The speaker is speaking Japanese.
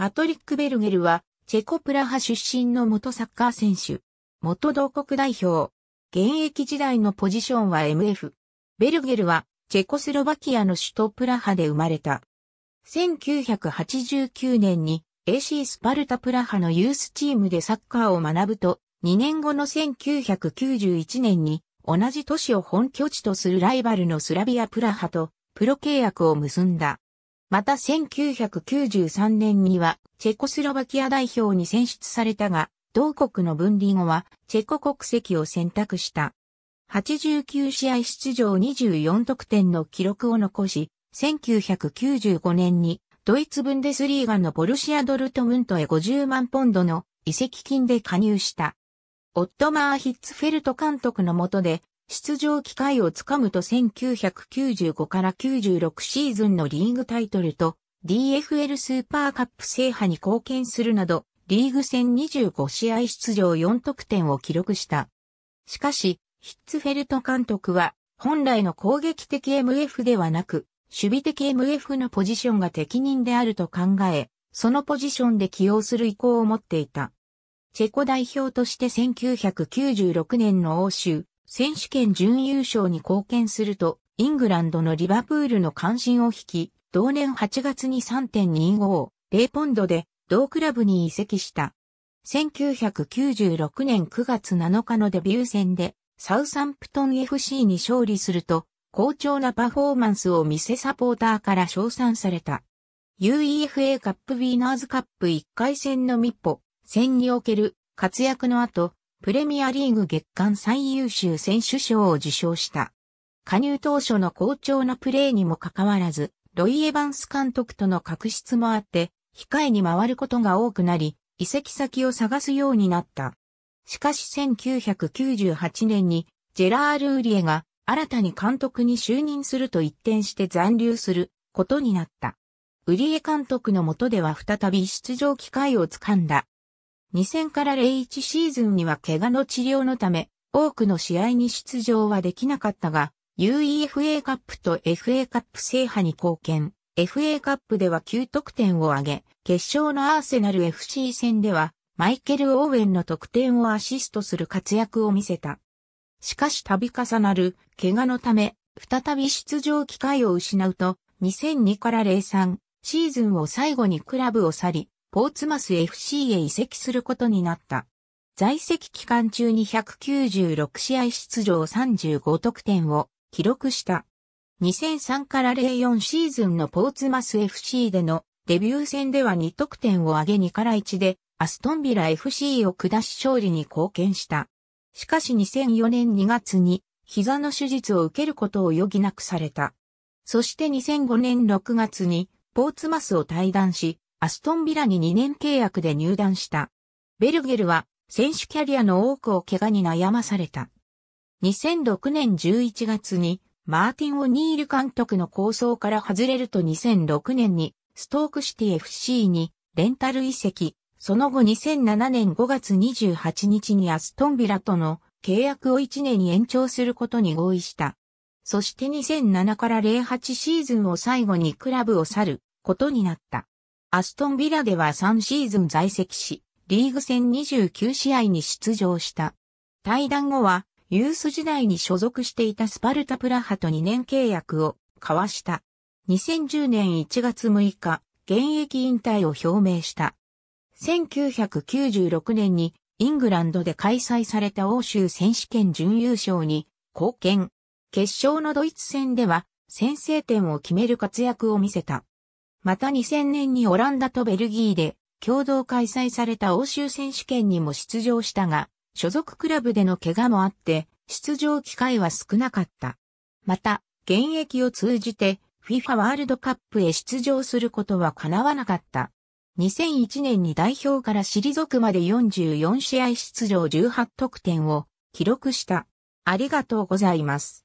パトリック・ベルゲルは、チェコプラハ出身の元サッカー選手。元同国代表。現役時代のポジションは MF。ベルゲルは、チェコスロバキアの首都プラハで生まれた。1989年に AC スパルタプラハのユースチームでサッカーを学ぶと、2年後の1991年に同じ都市を本拠地とするライバルのスラビアプラハとプロ契約を結んだ。また1993年にはチェコスロバキア代表に選出されたが、同国の分離後はチェコ国籍を選択した。89試合出場24得点の記録を残し、1995年にドイツブンデスリーガのボルシア・ドルトムントへ50万ポンドの移籍金で加入した。オットマー・ヒッツフェルト監督の下で出場機会をつかむと1995から96シーズンのリーグタイトルと DFL スーパーカップ制覇に貢献するなど、リーグ戦25試合出場4得点を記録した。しかし、ヒッツフェルト監督は、本来の攻撃的 MF ではなく、守備的 MF のポジションが適任であると考え、そのポジションで起用する意向を持っていた。チェコ代表として1996年の欧州選手権準優勝に貢献すると、イングランドのリバプールの関心を引き、同年8月に3.25、0ポンドで同クラブに移籍した。1996年9月7日のデビュー戦で、サウサンプトン FC に勝利すると、好調なパフォーマンスを見せサポーターから称賛された。UEFA カップウィーナーズカップ1回戦の密歩戦における活躍の後、プレミアリーグ月間最優秀選手賞を受賞した。加入当初の好調なプレーにもかかわらず、ロイ・エヴァンス監督との確執もあって、控えに回ることが多くなり、移籍先を探すようになった。しかし1998年に、ジェラール・ウリエが新たに監督に就任すると一転して残留することになった。ウリエ監督の下では再び出場機会をつかんだ2000から01シーズンには怪我の治療のため、多くの試合に出場はできなかったが、UEFA カップと FA カップ制覇に貢献。FA カップでは9得点を挙げ、決勝のアーセナル FC 戦では、マイケル・オーウェンの得点をアシストする活躍を見せた。しかし度重なる、怪我のため、再び出場機会を失うと、2002から03シーズンを最後にクラブを去り、ポーツマス FC へ移籍することになった。在籍期間中に196試合出場35得点を記録した。2003から04シーズンのポーツマス FC でのデビュー戦では2得点を挙げ2から1でアストンビラ FC を下し勝利に貢献した。しかし2004年2月に膝の手術を受けることを余儀なくされた。そして2005年6月にポーツマスを退団し、アストンビラに2年契約で入団した。ベルゲルは選手キャリアの多くを怪我に悩まされた。2006年11月にマーティン・オニール監督の構想から外れると2006年にストークシティ FC にレンタル移籍、その後2007年5月28日にアストンビラとの契約を1年に延長することに合意した。そして2007から08シーズンを最後にクラブを去ることになった。アストンビラでは3シーズン在籍し、リーグ戦29試合に出場した。退団後は、ユース時代に所属していたスパルタプラハと2年契約を交わした。2010年1月6日、現役引退を表明した。1996年にイングランドで開催された欧州選手権準優勝に貢献。決勝のドイツ戦では先制点を決める活躍を見せた。また2000年にオランダとベルギーで共同開催された欧州選手権にも出場したが、所属クラブでの怪我もあって、出場機会は少なかった。また、現役を通じて FIFA ワールドカップへ出場することは叶わなかった。2001年に代表から退くまで44試合出場18得点を記録した。ありがとうございます。